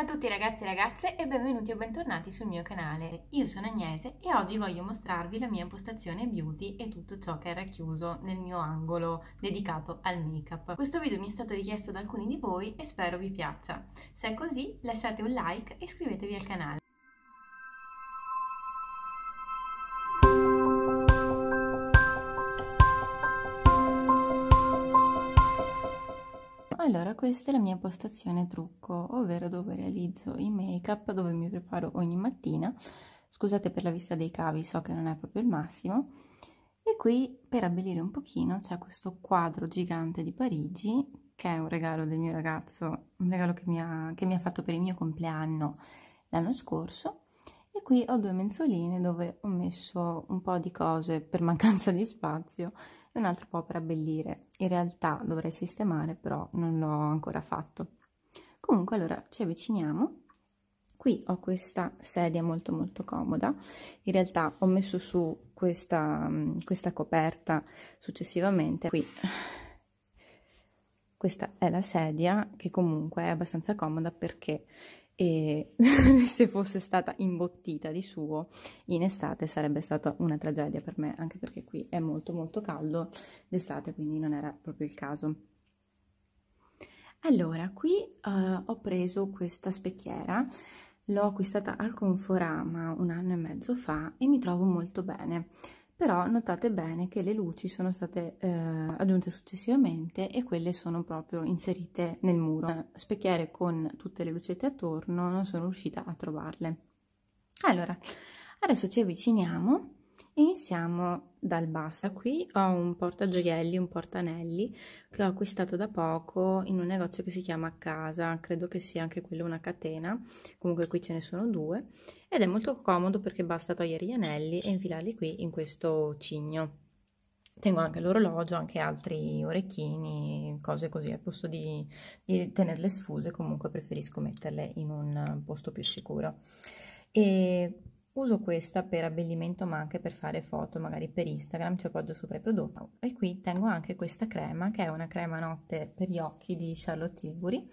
Ciao a tutti ragazzi e ragazze e benvenuti o bentornati sul mio canale. Io sono Agnese e oggi voglio mostrarvi la mia impostazione beauty e tutto ciò che è racchiuso nel mio angolo dedicato al make up. Questo video mi è stato richiesto da alcuni di voi e spero vi piaccia. Se è così lasciate un like e iscrivetevi al canale. Allora, questa è la mia postazione trucco, ovvero dove realizzo i make-up, dove mi preparo ogni mattina. Scusate per la vista dei cavi, so che non è proprio il massimo. E qui, per abbellire un pochino, c'è questo quadro gigante di Parigi, che è un regalo del mio ragazzo, un regalo che mi ha, che mi ha fatto per il mio compleanno l'anno scorso. E qui ho due mensoline dove ho messo un po' di cose per mancanza di spazio un altro po' per abbellire. In realtà dovrei sistemare, però non l'ho ancora fatto. Comunque allora ci avviciniamo. Qui ho questa sedia molto molto comoda, in realtà ho messo su questa, questa coperta successivamente, qui questa è la sedia che comunque è abbastanza comoda perché e se fosse stata imbottita di suo in estate sarebbe stata una tragedia per me anche perché qui è molto molto caldo d'estate quindi non era proprio il caso allora qui uh, ho preso questa specchiera l'ho acquistata al Conforama un anno e mezzo fa e mi trovo molto bene però notate bene che le luci sono state eh, aggiunte successivamente e quelle sono proprio inserite nel muro. Specchiere con tutte le lucette attorno non sono riuscita a trovarle. Allora, adesso ci avviciniamo iniziamo dal basso qui ho un porta gioielli un portanelli che ho acquistato da poco in un negozio che si chiama casa credo che sia anche quello una catena comunque qui ce ne sono due ed è molto comodo perché basta togliere gli anelli e infilarli qui in questo cigno tengo anche l'orologio anche altri orecchini cose così al posto di, di tenerle sfuse comunque preferisco metterle in un posto più sicuro e Uso questa per abbellimento ma anche per fare foto magari per Instagram, ci appoggio sopra i prodotti. E qui tengo anche questa crema che è una crema notte per gli occhi di Charlotte Tilbury.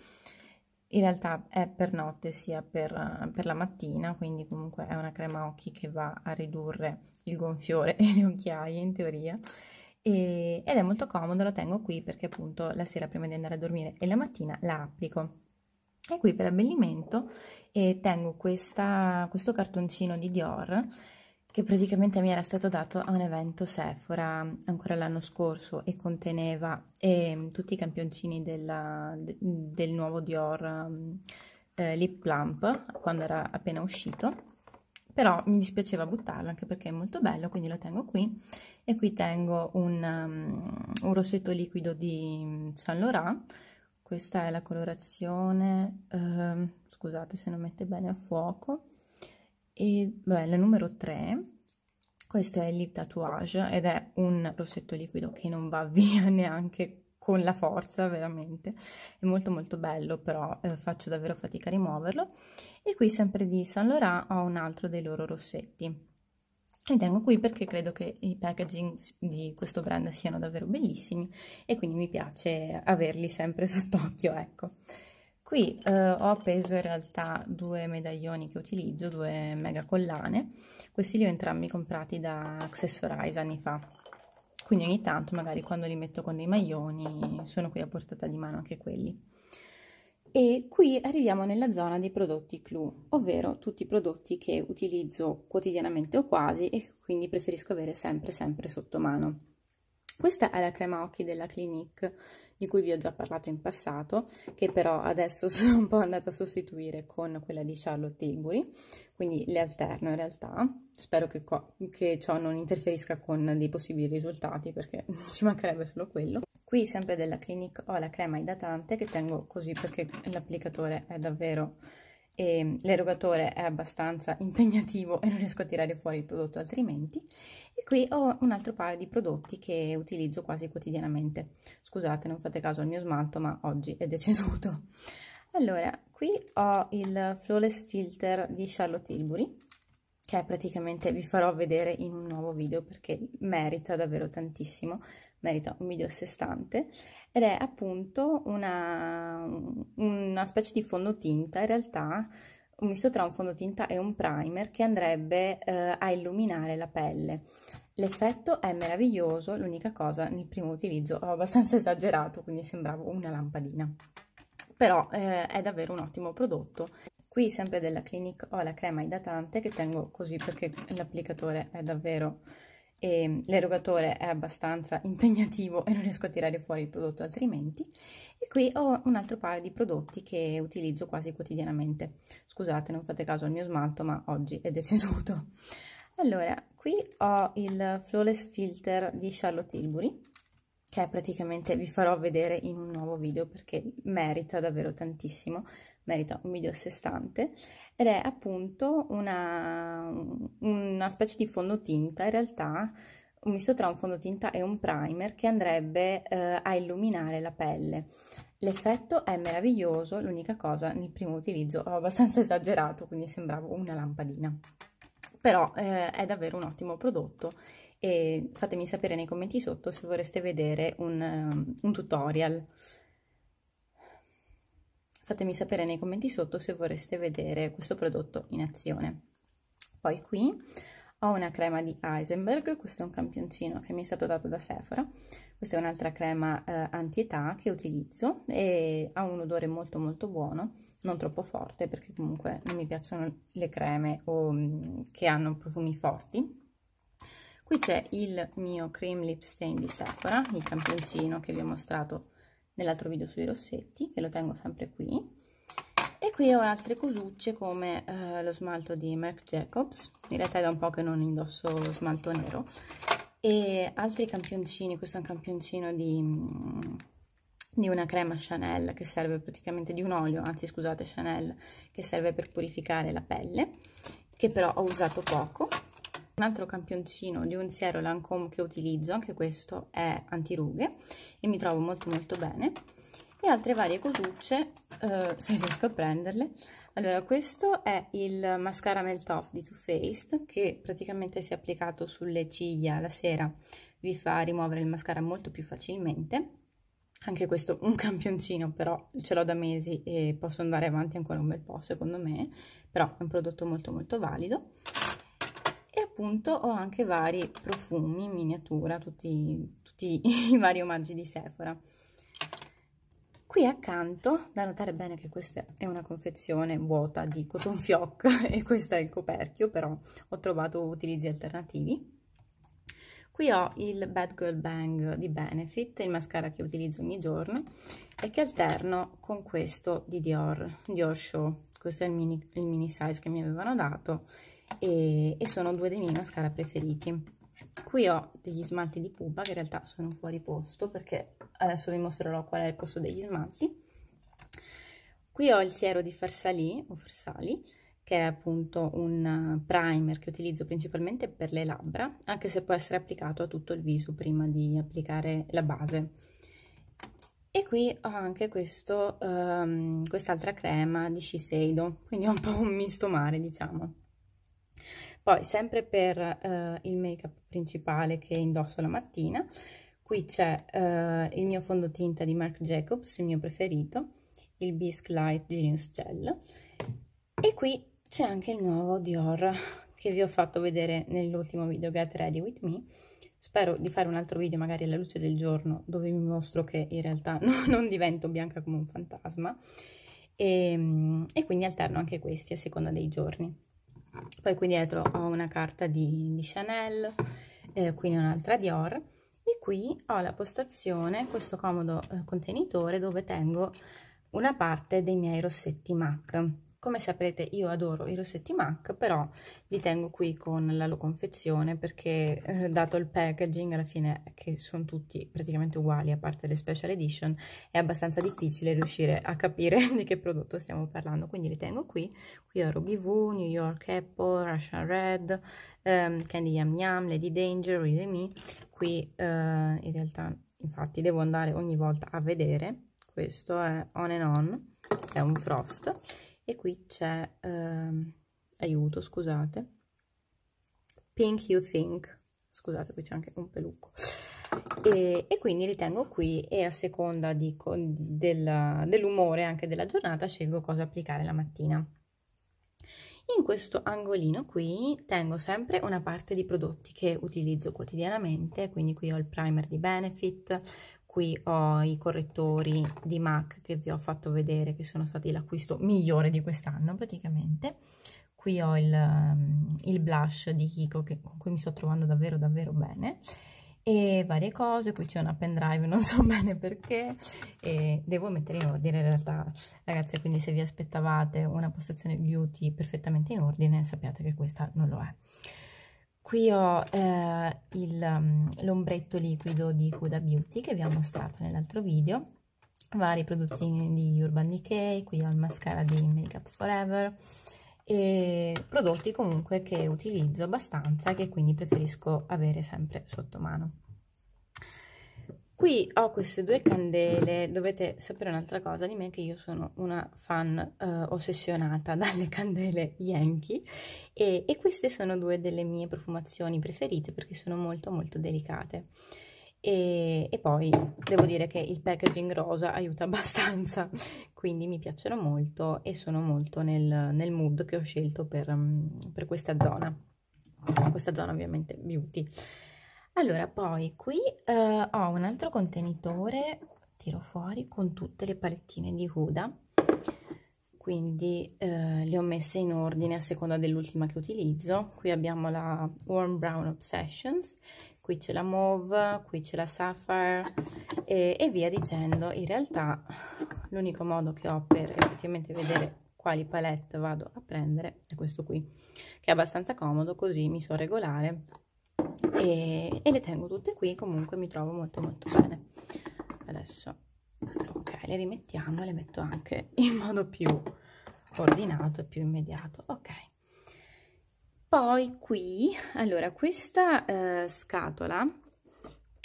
In realtà è per notte sia per, per la mattina, quindi comunque è una crema occhi che va a ridurre il gonfiore e le occhiaie in teoria. E, ed è molto comodo, la tengo qui perché appunto la sera prima di andare a dormire e la mattina la applico e qui per abbellimento eh, tengo questa, questo cartoncino di Dior che praticamente mi era stato dato a un evento Sephora ancora l'anno scorso e conteneva eh, tutti i campioncini della, de, del nuovo Dior ehm, eh, Lip Plump quando era appena uscito però mi dispiaceva buttarlo anche perché è molto bello quindi lo tengo qui e qui tengo un, um, un rossetto liquido di Saint Laurent questa è la colorazione eh, scusate se non mette bene a fuoco e beh, la numero 3 questo è il lip tatouage ed è un rossetto liquido che non va via neanche con la forza veramente è molto molto bello però eh, faccio davvero fatica a rimuoverlo e qui sempre di Saint Laurent ho un altro dei loro rossetti li tengo qui perché credo che i packaging di questo brand siano davvero bellissimi e quindi mi piace averli sempre sott'occhio, ecco. Qui eh, ho appeso in realtà due medaglioni che utilizzo, due mega collane, questi li ho entrambi comprati da Accessorize anni fa, quindi ogni tanto magari quando li metto con dei maglioni sono qui a portata di mano anche quelli e qui arriviamo nella zona dei prodotti clou, ovvero tutti i prodotti che utilizzo quotidianamente o quasi e quindi preferisco avere sempre sempre sotto mano. Questa è la crema occhi della Clinique di cui vi ho già parlato in passato, che però adesso sono un po' andata a sostituire con quella di Charlotte Tilbury, quindi le alterno in realtà. Spero che, che ciò non interferisca con dei possibili risultati perché ci mancherebbe solo quello qui sempre della Clinique ho la crema idratante che tengo così perché l'applicatore è davvero e ehm, l'erogatore è abbastanza impegnativo e non riesco a tirare fuori il prodotto altrimenti e qui ho un altro paio di prodotti che utilizzo quasi quotidianamente scusate non fate caso al mio smalto ma oggi è deceduto allora qui ho il flawless filter di Charlotte Tilbury che praticamente vi farò vedere in un nuovo video perché merita davvero tantissimo merita un video a sé stante, ed è appunto una, una specie di fondotinta, in realtà un misto tra un fondotinta e un primer che andrebbe eh, a illuminare la pelle. L'effetto è meraviglioso, l'unica cosa nel primo utilizzo ho abbastanza esagerato, quindi sembrava una lampadina. Però eh, è davvero un ottimo prodotto. Qui sempre della Clinique ho la crema idratante che tengo così perché l'applicatore è davvero e ehm, l'erogatore è abbastanza impegnativo e non riesco a tirare fuori il prodotto altrimenti e qui ho un altro paio di prodotti che utilizzo quasi quotidianamente scusate non fate caso al mio smalto ma oggi è deceduto allora qui ho il flawless filter di Charlotte Tilbury che praticamente vi farò vedere in un nuovo video perché merita davvero tantissimo, merita un video a sé stante ed è appunto una, una specie di fondotinta in realtà un misto tra un fondotinta e un primer che andrebbe eh, a illuminare la pelle. L'effetto è meraviglioso, l'unica cosa nel primo utilizzo ho abbastanza esagerato, quindi sembravo una lampadina. Però eh, è davvero un ottimo prodotto e fatemi sapere nei commenti sotto se vorreste vedere un, um, un tutorial fatemi sapere nei commenti sotto se vorreste vedere questo prodotto in azione poi qui ho una crema di Heisenberg, questo è un campioncino che mi è stato dato da Sephora, questa è un'altra crema eh, anti-età che utilizzo e ha un odore molto molto buono, non troppo forte perché comunque non mi piacciono le creme o, mm, che hanno profumi forti, Qui c'è il mio cream lip stain di Sephora, il campioncino che vi ho mostrato nell'altro video sui rossetti, che lo tengo sempre qui. E qui ho altre cosucce come eh, lo smalto di Marc Jacobs, in realtà è da un po' che non indosso lo smalto nero, e altri campioncini, questo è un campioncino di, mm, di una crema Chanel che serve praticamente di un olio, anzi scusate Chanel, che serve per purificare la pelle, che però ho usato poco un altro campioncino di un siero Lancome che utilizzo, anche questo è antirughe e mi trovo molto molto bene. E altre varie cosucce, eh, se riesco a prenderle. Allora, questo è il mascara Melt Off di Too Faced, che praticamente se applicato sulle ciglia la sera vi fa rimuovere il mascara molto più facilmente anche questo un campioncino, però ce l'ho da mesi e posso andare avanti ancora un bel po' secondo me, però è un prodotto molto molto valido appunto ho anche vari profumi in miniatura, tutti, tutti i vari omaggi di Sephora. Qui accanto, da notare bene che questa è una confezione vuota di cotton fioc e questo è il coperchio, però ho trovato utilizzi alternativi. Qui ho il Bad Girl Bang di Benefit, il mascara che utilizzo ogni giorno e che alterno con questo di Dior, Dior Show. Questo è il mini, il mini size che mi avevano dato e, e sono due dei miei mascara preferiti qui ho degli smalti di pupa che in realtà sono fuori posto perché adesso vi mostrerò qual è il posto degli smalti qui ho il siero di Farsali o Farsali che è appunto un eh, primer che utilizzo principalmente per le labbra, anche se può essere applicato a tutto il viso prima di applicare la base. E qui ho anche questo, um, quest'altra crema di Shiseido, quindi è un po' un misto mare, diciamo. Poi sempre per eh, il make up principale che indosso la mattina, qui c'è eh, il mio fondotinta di Marc Jacobs, il mio preferito, il Bisque Light Genius Gel e qui c'è anche il nuovo Dior che vi ho fatto vedere nell'ultimo video Get Ready With Me. Spero di fare un altro video magari alla luce del giorno dove vi mostro che in realtà no, non divento bianca come un fantasma e, ehm, e quindi alterno anche questi a seconda dei giorni poi qui dietro ho una carta di, di Chanel, eh, qui un'altra Dior e qui ho la postazione, questo comodo eh, contenitore dove tengo una parte dei miei rossetti MAC. Come saprete io adoro i rossetti MAC, però li tengo qui con la loro confezione perché eh, dato il packaging alla fine che sono tutti praticamente uguali a parte le special edition è abbastanza difficile riuscire a capire di che prodotto stiamo parlando, quindi li tengo qui. Qui ho RobiV, New York Apple, Russian Red, ehm, Candy Yam Yam, Lady Danger, Read Me. Qui eh, in realtà infatti devo andare ogni volta a vedere questo è On and On, è un frost e qui c'è ehm, aiuto scusate pink you think scusate qui c'è anche un pelucco e, e, quindi li tengo qui e a seconda dell'umore anche della giornata scelgo cosa applicare la mattina in questo angolino qui tengo sempre una parte di prodotti che utilizzo quotidianamente, quindi qui ho il primer di Benefit, qui ho i correttori di MAC che vi ho fatto vedere che sono stati l'acquisto migliore di quest'anno praticamente qui ho il, ehm, il blush di Kiko che, con cui mi sto trovando davvero davvero bene e varie cose, qui c'è una pendrive, non so bene perché, e devo mettere in ordine in realtà, ragazzi quindi se vi aspettavate una postazione beauty perfettamente in ordine, sappiate che questa non lo è. Qui ho eh, mm, l'ombretto liquido di Huda Beauty che vi ho mostrato nell'altro video, vari prodotti di Urban Decay, qui ho il mascara di Makeup Forever e prodotti comunque che utilizzo abbastanza e che quindi preferisco avere sempre sotto mano. Qui ho queste due candele, dovete sapere un'altra cosa di me che io sono una fan eh, ossessionata dalle candele Yankee e, e, queste sono due delle mie profumazioni preferite perché sono molto molto delicate e, e poi devo dire che il packaging rosa aiuta abbastanza quindi mi piacciono molto e sono molto nel, nel mood che ho scelto per, mm, per questa zona, questa zona ovviamente beauty. Allora, poi qui eh, ho un altro contenitore, tiro fuori, con tutte le palettine di Huda. Quindi eh, le ho messe in ordine a seconda dell'ultima che utilizzo. Qui abbiamo la Warm Brown Obsessions, qui c'è la Mauve, qui c'è la Sapphire e, e via dicendo. In realtà l'unico modo che ho per effettivamente vedere quali palette vado a prendere è questo qui, che è abbastanza comodo, così mi so regolare e, e le tengo tutte qui comunque mi trovo molto molto bene adesso ok le rimettiamo e le metto anche in modo più ordinato e più immediato ok poi qui allora questa eh, scatola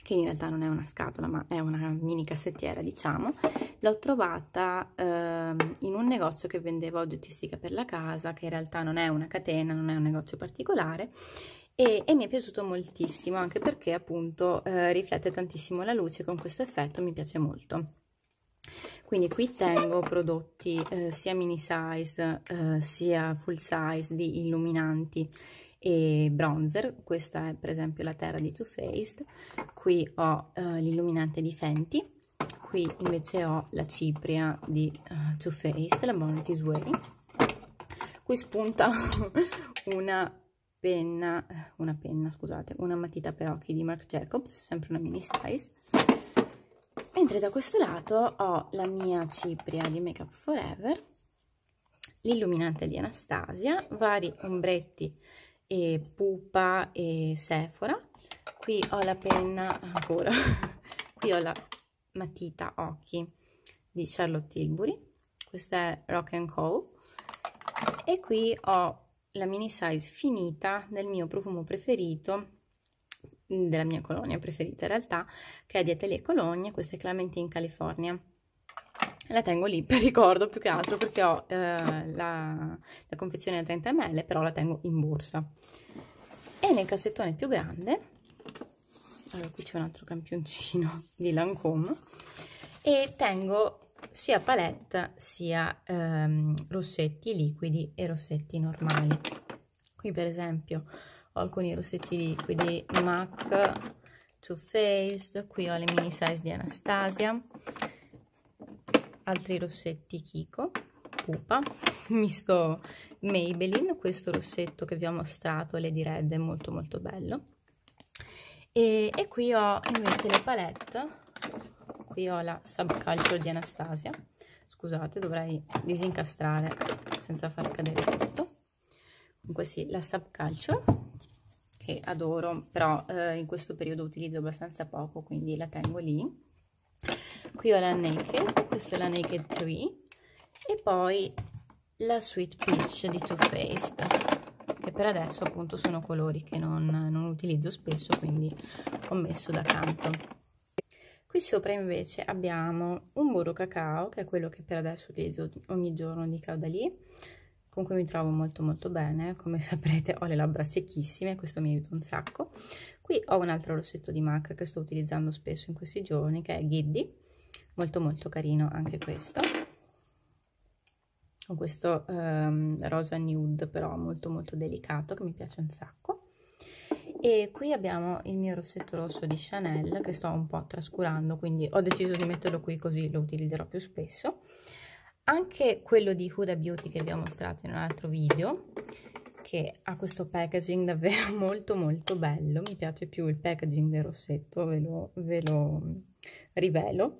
che in realtà non è una scatola ma è una mini cassettiera diciamo l'ho trovata eh, in un negozio che vendeva oggettistica per la casa che in realtà non è una catena non è un negozio particolare e, e mi è piaciuto moltissimo anche perché appunto eh, riflette tantissimo la luce con questo effetto mi piace molto quindi qui tengo prodotti eh, sia mini size eh, sia full size di illuminanti e bronzer questa è per esempio la terra di Too Faced qui ho eh, l'illuminante di Fenty qui invece ho la cipria di uh, Too Faced la Bonnet Way qui spunta una penna, eh, una penna scusate, una matita per occhi di Marc Jacobs, sempre una mini size. Mentre da questo lato ho la mia cipria di Make Up Forever, l'illuminante di Anastasia, vari ombretti e pupa e Sephora. Qui ho la penna ancora, qui ho la matita occhi di Charlotte Tilbury, questa è Rock and Coal e qui ho la mini size finita del mio profumo preferito mm, della mia colonia preferita in realtà che è di Atelier Cologne questa è Clementine California la tengo lì per ricordo più che altro perché ho eh, la, la confezione da 30 ml però la tengo in borsa e nel cassettone più grande allora qui c'è un altro campioncino di Lancome e tengo sia palette sia ehm, rossetti liquidi e rossetti normali qui per esempio ho alcuni rossetti liquidi MAC Too Faced qui ho le mini size di Anastasia altri rossetti Kiko Pupa misto Maybelline questo rossetto che vi ho mostrato Lady Red è molto molto bello e, e qui ho invece le palette ho la subculture di Anastasia scusate dovrei disincastrare senza far cadere tutto comunque sì la subculture che adoro però eh, in questo periodo utilizzo abbastanza poco quindi la tengo lì qui ho la naked questa è la naked 3 e poi la sweet peach di Too Faced che per adesso appunto sono colori che non, non utilizzo spesso quindi ho messo da canto Qui sopra invece abbiamo un burro cacao, che è quello che per adesso utilizzo ogni giorno di Caudalì, con cui mi trovo molto molto bene, come saprete ho le labbra secchissime, questo mi aiuta un sacco. Qui ho un altro rossetto di MAC che sto utilizzando spesso in questi giorni, che è Giddy, molto molto carino anche questo. Con questo ehm, rosa nude però molto molto delicato, che mi piace un sacco e qui abbiamo il mio rossetto rosso di Chanel che sto un po' trascurando quindi ho deciso di metterlo qui così lo utilizzerò più spesso anche quello di Huda Beauty che vi ho mostrato in un altro video che ha questo packaging davvero molto molto bello mi piace più il packaging del rossetto ve lo, ve lo rivelo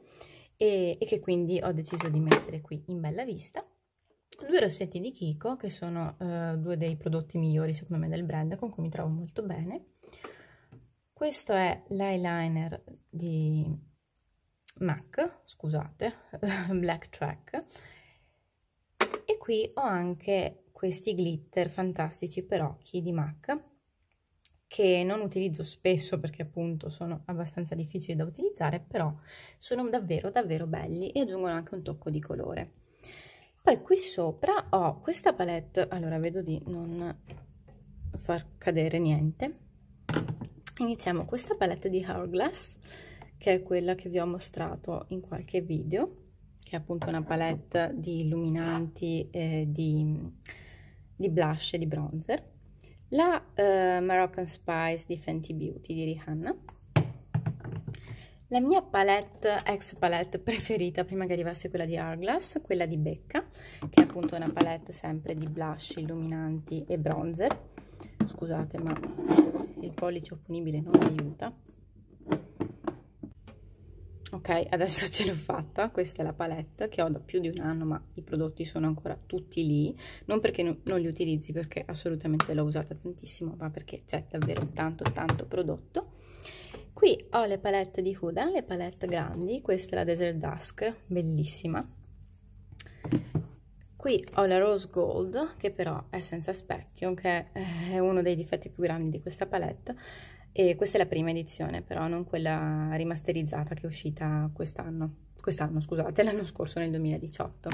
e, e che quindi ho deciso di mettere qui in bella vista due rossetti di Kiko che sono eh, due dei prodotti migliori secondo me del brand con cui mi trovo molto bene questo è l'eyeliner di MAC scusate Black Track e qui ho anche questi glitter fantastici per occhi di MAC che non utilizzo spesso perché appunto sono abbastanza difficili da utilizzare, però sono davvero davvero belli e aggiungono anche un tocco di colore poi qui sopra ho questa palette allora vedo di non far cadere niente iniziamo questa palette di Hourglass che è quella che vi ho mostrato in qualche video che è appunto una palette di illuminanti eh, di, di, blush e di bronzer la eh, Moroccan Spice di Fenty Beauty di Rihanna la mia palette, ex palette preferita prima che arrivasse quella di Hourglass, quella di Becca, che è appunto una palette sempre di blush, illuminanti e bronzer. Scusate, ma il pollice opponibile non mi aiuta. Ok, adesso ce l'ho fatta, questa è la palette che ho da più di un anno, ma i prodotti sono ancora tutti lì, non perché non li utilizzi, perché assolutamente l'ho usata tantissimo, ma perché c'è davvero tanto tanto prodotto Qui ho le palette di Huda, le palette grandi, questa è la Desert Dusk, bellissima. Qui ho la Rose Gold, che però è senza specchio, che è uno dei difetti più grandi di questa palette. E questa è la prima edizione, però non quella rimasterizzata che è uscita quest'anno. Quest'anno, scusate, l'anno scorso nel 2018.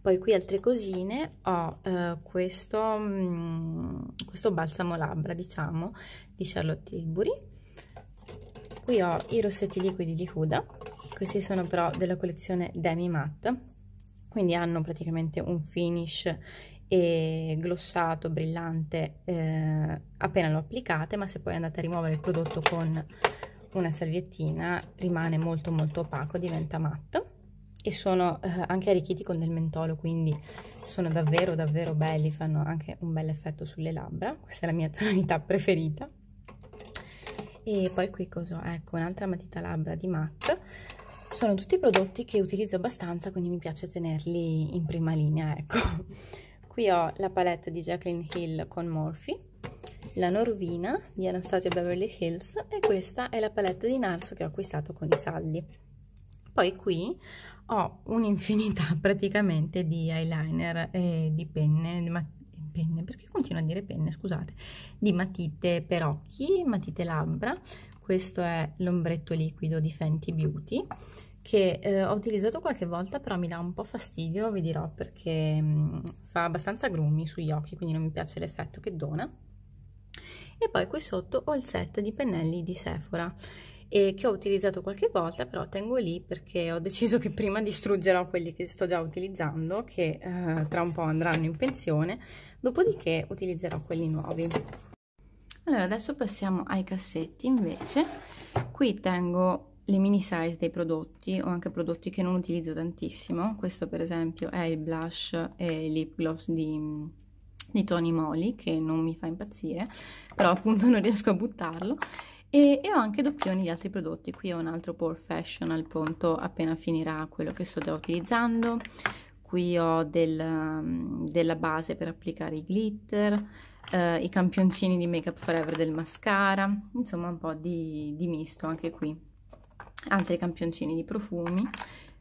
Poi qui altre cosine, ho eh, questo, mh, mm, questo balsamo labbra, diciamo, di Charlotte Tilbury qui ho i rossetti liquidi di Huda questi sono però della collezione Demi Matte quindi hanno praticamente un finish e glossato brillante eh, appena lo applicate ma se poi andate a rimuovere il prodotto con una serviettina rimane molto molto opaco diventa matte e sono eh, anche arricchiti con del mentolo quindi sono davvero davvero belli fanno anche un bel effetto sulle labbra questa è la mia tonalità preferita e poi qui cos'ho? ecco un'altra matita labbra di MAC sono tutti prodotti che utilizzo abbastanza quindi mi piace tenerli in prima linea ecco qui ho la palette di Jacqueline Hill con Morphe la Norvina di Anastasia Beverly Hills e questa è la palette di NARS che ho acquistato con i saldi poi qui ho un'infinità praticamente di eyeliner e di penne penne, perché continua a dire penne, scusate, di matite per occhi, matite labbra, questo è l'ombretto liquido di Fenty Beauty, che eh, ho utilizzato qualche volta però mi dà un po' fastidio, vi dirò, perché mh, mm, fa abbastanza grumi sugli occhi, quindi non mi piace l'effetto che dona. E poi qui sotto ho il set di pennelli di Sephora e che ho utilizzato qualche volta, però tengo lì perché ho deciso che prima distruggerò quelli che sto già utilizzando, che eh, tra un po' andranno in pensione, dopodiché utilizzerò quelli nuovi. Allora, adesso passiamo ai cassetti invece. Qui tengo le mini size dei prodotti o anche prodotti che non utilizzo tantissimo. Questo per esempio è il blush e il lip gloss di, di Tony Moly che non mi fa impazzire, però appunto non riesco a buttarlo e, e ho anche doppioni di altri prodotti qui ho un altro pore Fashion al pronto appena finirà quello che sto già utilizzando qui ho del, um, della base per applicare i glitter eh, i campioncini di Make Up Forever del mascara insomma un po' di, di misto anche qui altri campioncini di profumi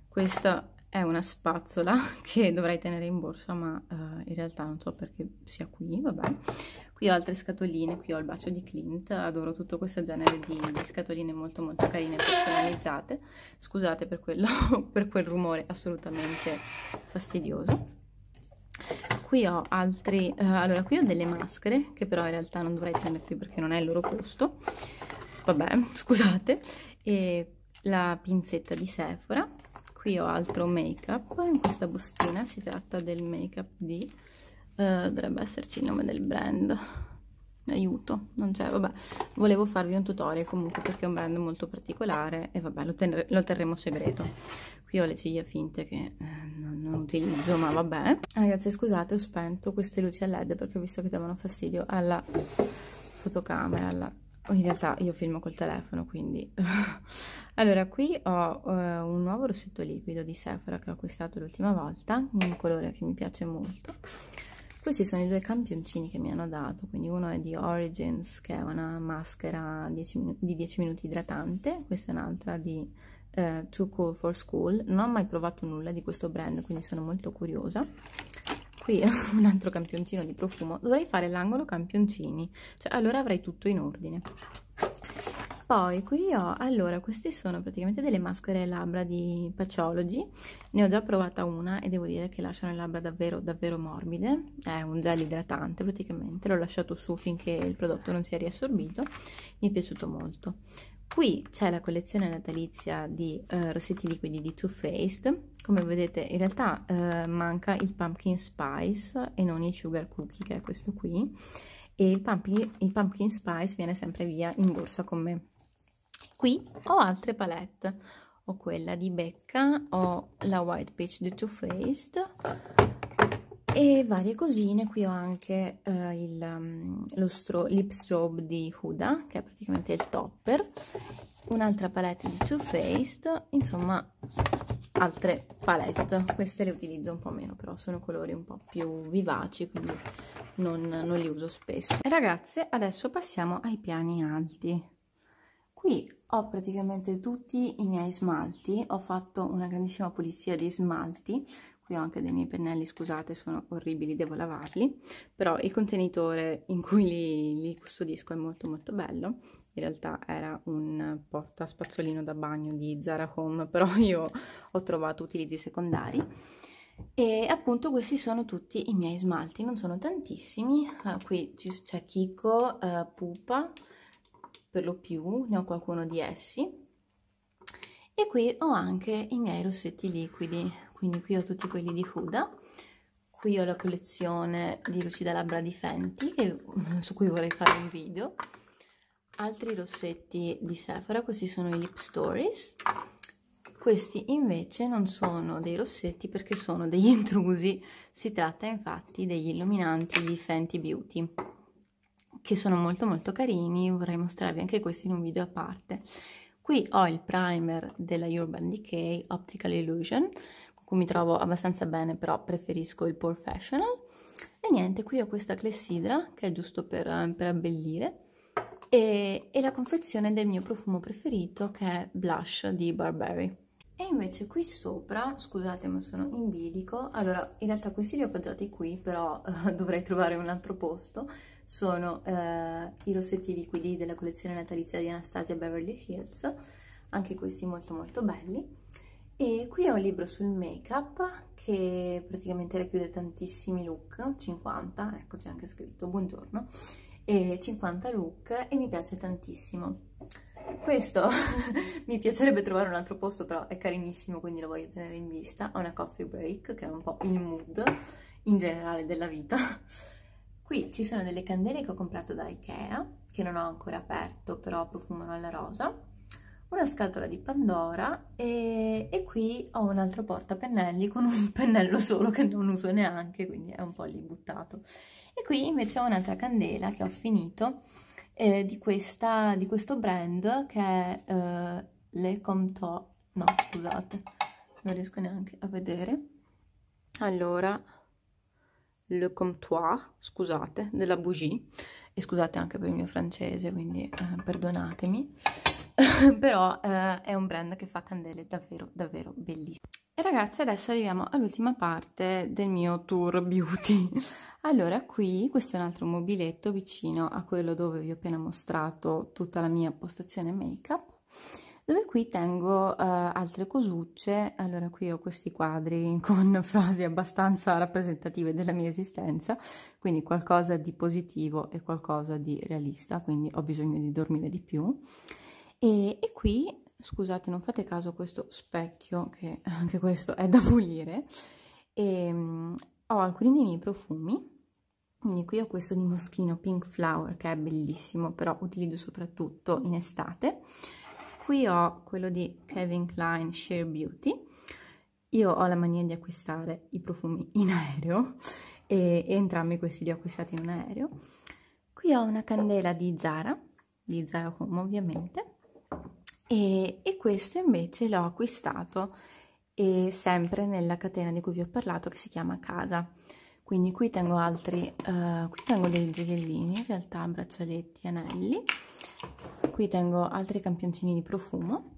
questa è una spazzola che dovrei tenere in borsa ma eh, in realtà non so perché sia qui, vabbè qui ho altre scatoline qui ho il bacio di Clint adoro tutto questo genere di, di scatoline molto molto carine personalizzate scusate per, quello, per quel rumore assolutamente fastidioso qui ho altri eh, allora qui ho delle maschere che però in realtà non dovrei tenere qui perché non è il loro posto vabbè scusate e la pinzetta di Sephora qui ho altro make up in questa bustina si tratta del make up di eh, dovrebbe esserci il nome del brand aiuto, non c'è, vabbè volevo farvi un tutorial comunque perché è un brand molto particolare e vabbè lo, tenere, lo terremo segreto qui ho le ciglia finte che eh, non, non, utilizzo ma vabbè ragazzi scusate ho spento queste luci a led perché ho visto che davano fastidio alla fotocamera alla... in realtà io filmo col telefono quindi allora qui ho eh, un nuovo rossetto liquido di Sephora che ho acquistato l'ultima volta un colore che mi piace molto questi sono i due campioncini che mi hanno dato quindi uno è di Origins che è una maschera 10 di 10 minuti idratante questa è un'altra di eh, Too Cool for School non ho mai provato nulla di questo brand quindi sono molto curiosa qui un altro campioncino di profumo dovrei fare l'angolo campioncini cioè allora avrei tutto in ordine poi qui ho, allora, queste sono praticamente delle maschere labbra di Paciology, ne ho già provata una e devo dire che lasciano le labbra davvero, davvero morbide, è un gel idratante praticamente, l'ho lasciato su finché il prodotto non si è riassorbito, mi è piaciuto molto. Qui c'è la collezione natalizia di eh, rossetti liquidi di Too Faced, come vedete in realtà eh, manca il pumpkin spice e non il sugar cookie che è questo qui, e il pumpkin, il pumpkin spice viene sempre via in borsa con me qui ho altre palette ho quella di Becca ho la White Peach di Too Faced e varie cosine qui ho anche eh, il, um, lo stro lip strobe di Huda che è praticamente il topper un'altra palette di Too Faced insomma altre palette queste le utilizzo un po' meno però sono colori un po' più vivaci quindi non, non li uso spesso ragazze adesso passiamo ai piani alti qui ho praticamente tutti i miei smalti, ho fatto una grandissima pulizia di smalti, qui ho anche dei miei pennelli, scusate sono orribili, devo lavarli, però il contenitore in cui li, li custodisco è molto molto bello, in realtà era un porta spazzolino da bagno di Zara Home, però io ho trovato utilizzi secondari. E appunto questi sono tutti i miei smalti, non sono tantissimi, ah, qui c'è Kiko, uh, Pupa, per lo più, ne ho qualcuno di essi. E qui ho anche i miei rossetti liquidi, quindi qui ho tutti quelli di Huda. Qui ho la collezione di Lucida Labbra di Fenty, che, su cui vorrei fare un video. Altri rossetti di Sephora, questi sono i Lip Stories. Questi invece non sono dei rossetti perché sono degli intrusi, si tratta infatti degli illuminanti di Fenty Beauty che sono molto molto carini, vorrei mostrarvi anche questi in un video a parte. Qui ho il primer della Urban Decay Optical Illusion, con cui mi trovo abbastanza bene, però preferisco il Professional. E niente, qui ho questa clessidra, che è giusto per, per abbellire, e, e la confezione del mio profumo preferito, che è Blush di Burberry. E invece qui sopra, scusate ma sono in bilico, allora in realtà questi li ho appoggiati qui, però eh, dovrei trovare un altro posto, sono eh, i rossetti liquidi della collezione natalizia di Anastasia Beverly Hills, anche questi molto molto belli. E qui è un libro sul make-up che praticamente racchiude tantissimi look, 50, ecco c'è anche scritto buongiorno, e 50 look e mi piace tantissimo. Questo mi piacerebbe trovare un altro posto, però è carinissimo, quindi lo voglio tenere in vista. Ho una coffee break, che è un po' il mood in generale della vita. Qui ci sono delle candele che ho comprato da Ikea, che non ho ancora aperto, però profumano alla rosa, una scatola di Pandora e, e qui ho un altro portapennelli con un pennello solo che non uso neanche, quindi è un po' lì buttato. E qui invece ho un'altra candela che ho finito, eh, di, questa, di, questo brand che è eh, Le Comto... no scusate, non riesco neanche a vedere. Allora, le comptoir, scusate, della Bougie, e scusate anche per il mio francese, quindi eh, perdonatemi, però eh, è un brand che fa candele davvero, davvero bellissime. E ragazzi, adesso arriviamo all'ultima parte del mio tour beauty. Allora, qui, questo è un altro mobiletto vicino a quello dove vi ho appena mostrato tutta la mia postazione make-up, dove qui tengo eh, altre cosucce, allora qui ho questi quadri con frasi abbastanza rappresentative della mia esistenza, quindi qualcosa di positivo e qualcosa di realista, quindi ho bisogno di dormire di più. E, e qui, scusate, non fate caso a questo specchio, che anche questo è da pulire, e, um, ho alcuni dei miei profumi, quindi qui ho questo di Moschino Pink Flower, che è bellissimo, però utilizzo soprattutto in estate, qui ho quello di Kevin Klein Share Beauty io ho la mania di acquistare i profumi in aereo e, entrambi questi li ho acquistati in aereo qui ho una candela di Zara di Zara Home ovviamente e, e questo invece l'ho acquistato e sempre nella catena di cui vi ho parlato che si chiama Casa quindi qui tengo altri, uh, qui tengo dei gioiellini in realtà, braccialetti, anelli qui tengo altri campioncini di profumo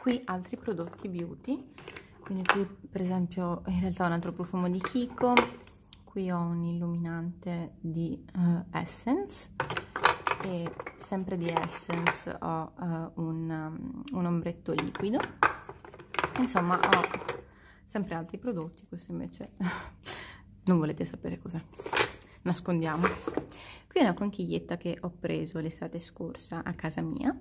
qui altri prodotti beauty quindi qui per esempio in realtà ho un altro profumo di Kiko qui ho un illuminante di uh, Essence e sempre di Essence ho uh, un, um, un ombretto liquido insomma ho sempre altri prodotti questo invece non volete sapere cos'è nascondiamo qui è una conchiglietta che ho preso l'estate scorsa a casa mia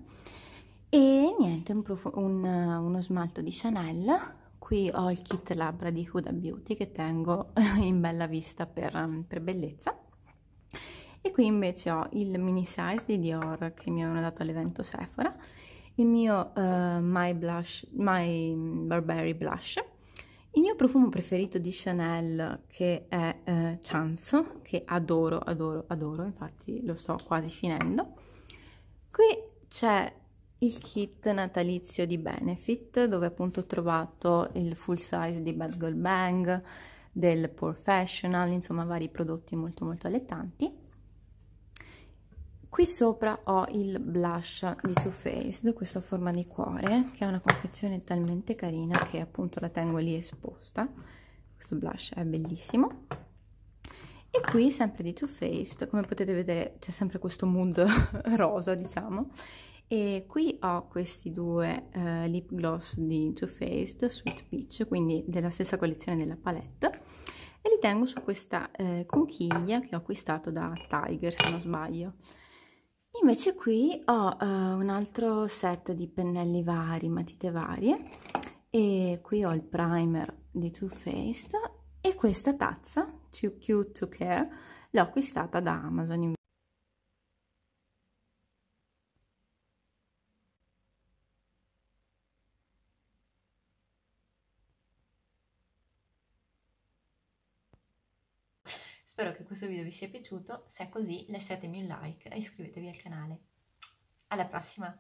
e niente un un, uno smalto di Chanel qui ho il kit labbra di Huda Beauty che tengo in bella vista per, per bellezza e qui invece ho il mini size di Dior che mi avevano dato all'evento Sephora il mio uh, My, Blush, My Barberry Blush il mio profumo preferito di Chanel che è eh, Chance, che adoro, adoro, adoro, infatti lo sto quasi finendo. Qui c'è il kit natalizio di Benefit, dove appunto ho trovato il full size di Bad Girl Bang, del Professional, insomma vari prodotti molto molto allettanti qui sopra ho il blush di Too Faced questo a forma di cuore che è una confezione talmente carina che appunto la tengo lì esposta questo blush è bellissimo e qui sempre di Too Faced come potete vedere c'è sempre questo mood rosa diciamo e qui ho questi due eh, lip gloss di Too Faced Sweet Peach quindi della stessa collezione della palette e li tengo su questa eh, conchiglia che ho acquistato da Tiger se non sbaglio Invece qui ho uh, un altro set di pennelli vari, matite varie e qui ho il primer di Too Faced e questa tazza, Too Cute To Care, l'ho acquistata da Amazon Spero che questo video vi sia piaciuto, se è così lasciatemi un like e iscrivetevi al canale. Alla prossima!